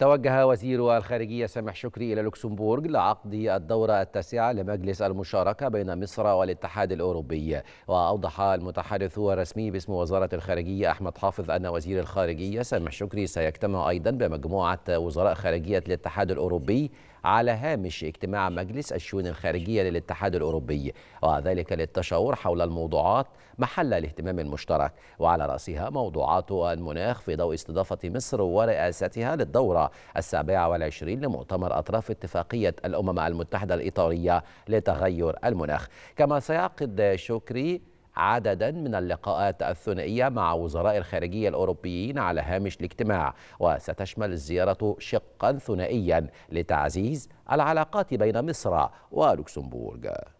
توجه وزير الخارجية سامح شكري إلى لوكسمبورغ لعقد الدورة التاسعة لمجلس المشاركة بين مصر والاتحاد الأوروبي وأوضح المتحدث الرسمي باسم وزارة الخارجية أحمد حافظ أن وزير الخارجية سامح شكري سيجتمع أيضا بمجموعة وزراء خارجية الاتحاد الأوروبي على هامش اجتماع مجلس الشؤون الخارجية للاتحاد الأوروبي وذلك للتشاور حول الموضوعات محل الاهتمام المشترك وعلى رأسها موضوعات المناخ في ضوء استضافة مصر ورئاستها للدورة السابعة والعشرين لمؤتمر أطراف اتفاقية الأمم المتحدة الإطارية لتغير المناخ كما سيعقد شكري عددا من اللقاءات الثنائية مع وزراء الخارجية الأوروبيين على هامش الاجتماع وستشمل الزيارة شقا ثنائيا لتعزيز العلاقات بين مصر ولوكسمبورغ